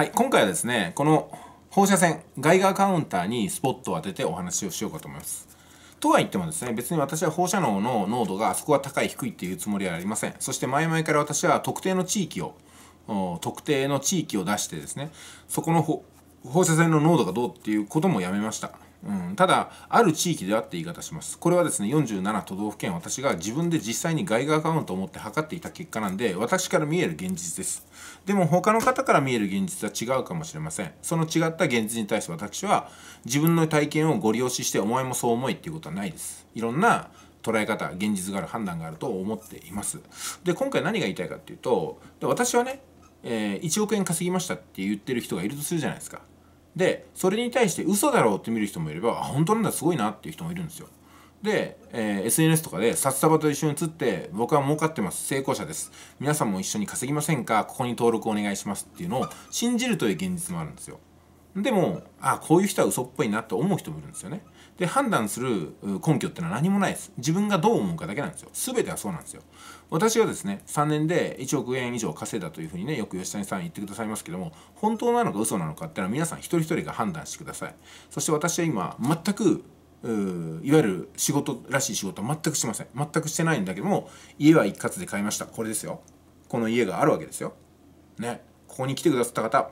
はい、今回はですね、この放射線、ガイガーカウンターにスポットを当ててお話をしようかと思います。とは言ってもですね、別に私は放射能の濃度があそこは高い低いっていうつもりはありません。そして前々から私は特定の地域を、特定の地域を出してですね、そこの放射線の濃度がどうっていうこともやめました。うん、ただある地域ではって言い方しますこれはですね47都道府県私が自分で実際に外貨アカウントを持って測っていた結果なんで私から見える現実ですでも他の方から見える現実は違うかもしれませんその違った現実に対して私は自分の体験をご利用ししてお前もそう思いっていうことはないですいろんな捉え方現実がある判断があると思っていますで今回何が言いたいかっていうと私はね、えー、1億円稼ぎましたって言ってる人がいるとするじゃないですかでそれに対して嘘だろうって見る人もいればあ本当なんだすごいなっていう人もいるんですよで、えー、SNS とかで札束と一緒に写って僕は儲かってます成功者です皆さんも一緒に稼ぎませんかここに登録お願いしますっていうのを信じるという現実もあるんですよでもあこういう人は嘘っぽいなと思う人もいるんですよねで判断する根拠ってのは何もないです自分がどう思うかだけなんですよ全てはそうなんですよ私がですね3年で1億円以上稼いだというふうにねよく吉谷さん言ってくださいますけども本当なのか嘘なのかっていうのは皆さん一人一人が判断してくださいそして私は今全くいわゆる仕事らしい仕事は全くしません全くしてないんだけども家は一括で買いましたこれですよこの家があるわけですよねここに来てくださった方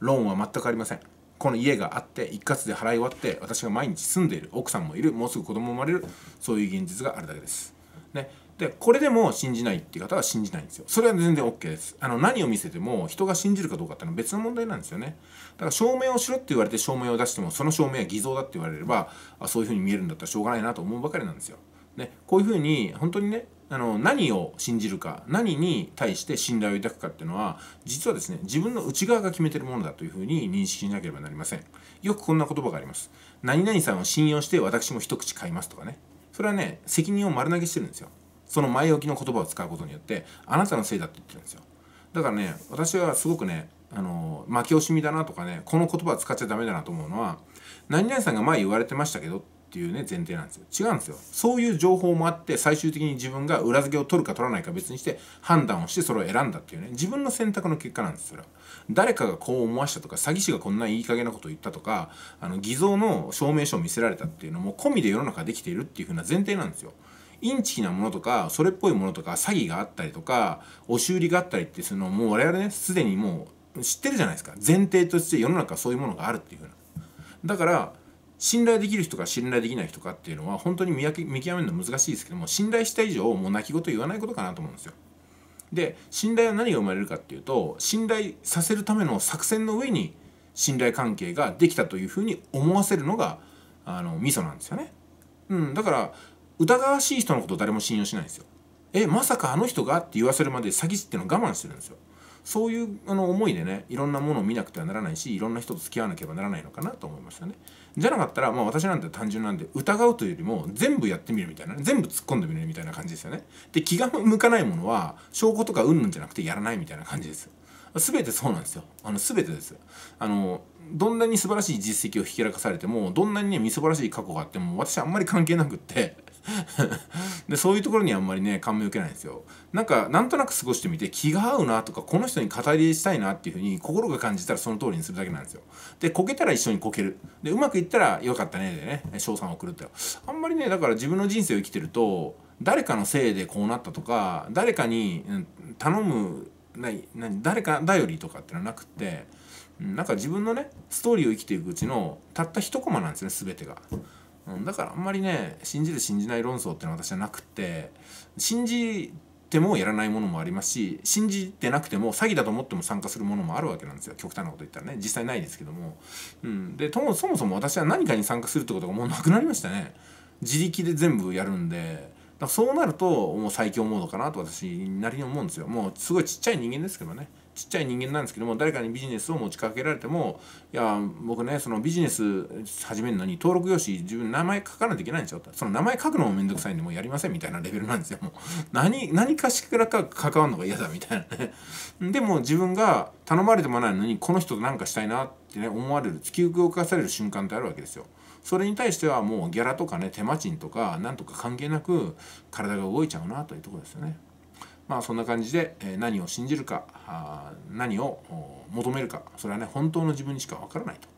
ローンは全くありませんこの家があって一括で払い終わって私が毎日住んでいる奥さんもいるもうすぐ子供も生まれるそういう現実があるだけです。ね、でこれでも信じないっていう方は信じないんですよそれは全然 OK ですあの何を見せても人が信じるかどうかっていうのは別の問題なんですよねだから証明をしろって言われて証明を出してもその証明は偽造だって言われればあそういうふうに見えるんだったらしょうがないなと思うばかりなんですよ、ね、こういうふうに本当にねあの何を信じるか何に対して信頼を抱くかっていうのは実はですね自分の内側が決めてるものだというふうに認識しなければなりませんよくこんな言葉があります何々さんを信用して私も一口買いますとかねそれはね責任を丸投げしてるんですよその前置きの言葉を使うことによってあなたのせいだって言ってるんですよだからね私はすごくねあの負け惜しみだなとかねこの言葉を使っちゃダメだなと思うのは何々さんが前言われてましたけどっていうね前提なんですよ違うんですよそういう情報もあって最終的に自分が裏付けを取るか取らないか別にして判断をしてそれを選んだっていうね自分の選択の結果なんですそれは誰かがこう思わしたとか詐欺師がこんないい加減なことを言ったとかあの偽造の証明書を見せられたっていうのも込みで世の中できているっていう風な前提なんですよインチキなものとかそれっぽいものとか詐欺があったりとか押し売りがあったりってそのもう我々ねすでにもう知ってるじゃないですか前提として世の中はそういうものがあるっていう風なだから信頼できる人か信頼できない人かっていうのは本当に見極めるの難しいですけども信頼した以上もう泣き言言わないことかなと思うんですよ。で信頼は何が生まれるかっていうと信頼させるための作戦の上に信頼関係ができたというふうに思わせるのがあのミソなんですよね。うん、だから疑わしい人のこと誰も信用しないんですよ。えまさかあの人がって言わせるまで詐欺師っていうのを我慢してるんですよ。そういうあの思いでねいろんなものを見なくてはならないしいろんな人と付き合わなければならないのかなと思いましたねじゃなかったら、まあ、私なんて単純なんで疑うというよりも全部やってみるみたいな、ね、全部突っ込んでみるみたいな感じですよねで気が向かないものは証拠とかうんぬんじゃなくてやらないみたいな感じです全てそうなんですよあの全てですあのどんなに素晴らしい実績をひけらかされてもどんなにねみすばらしい過去があっても私あんまり関係なくってでそういうところにあんまりね感銘受けないんですよなんかなんとなく過ごしてみて気が合うなとかこの人に語りしたいなっていうふうに心が感じたらその通りにするだけなんですよでこけたら一緒にこけるでうまくいったらよかったねでね賞賛を送るってあんまりねだから自分の人生を生きてると誰かのせいでこうなったとか誰かに頼む何誰か頼りとかっていうのはなくってなんか自分のねストーリーを生きていくうちのたった一コマなんですね全てが。うん、だからあんまりね信じる信じない論争ってのは私はなくて信じてもやらないものもありますし信じてなくても詐欺だと思っても参加するものもあるわけなんですよ極端なこと言ったらね実際ないですけども、うん、でともそもそも私は何かに参加するってことがもうなくなりましたね自力で全部やるんでだからそうなるともう最強モードかなと私なりに思うんですよもうすごいちっちゃい人間ですけどねちっちゃい人間なんですけども誰かにビジネスを持ちかけられても「いや僕ねそのビジネス始めるのに登録用紙自分名前書かないといけないんですよ」その名前書くのも面倒くさいんでもうやりませんみたいなレベルなんですよもう何何かしらか関わるのが嫌だみたいなねでも自分が頼まれてもないのにこの人と何かしたいなってね思われる突き動かされる瞬間ってあるわけですよ。それに対してはもうギャラとかね手間賃とかなんとか関係なく体が動いちゃうなというとこですよね。まあそんな感じで何を信じるか何を求めるかそれはね本当の自分にしかわからないと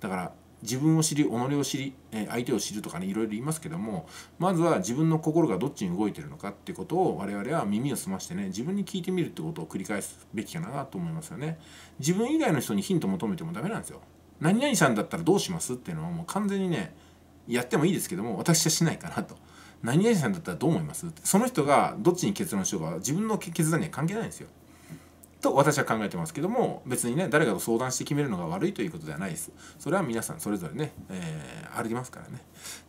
だから自分を知り己を知り相手を知るとかねいろいろ言いますけどもまずは自分の心がどっちに動いてるのかってことを我々は耳を澄ましてね自分に聞いてみるってことを繰り返すべきかなと思いますよね自分以外の人にヒント求めてもダメなんですよ何々さんだったらどうしますっていうのはもう完全にねやってもいいですけども私はしないかなと。何々さんだったらどう思いますその人がどっちに結論しようか自分の決断には関係ないんですよ。と私は考えてますけども別にね誰かと相談して決めるのが悪いということではないですそれは皆さんそれぞれね、えー、ありますからね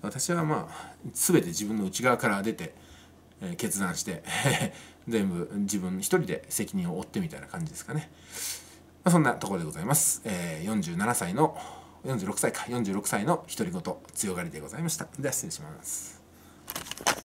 私はまあ全て自分の内側から出て、えー、決断して 全部自分一人で責任を負ってみたいな感じですかね、まそんなところでございます、えー、47歳の46歳か46歳の独り言強がりでございましたでは失礼します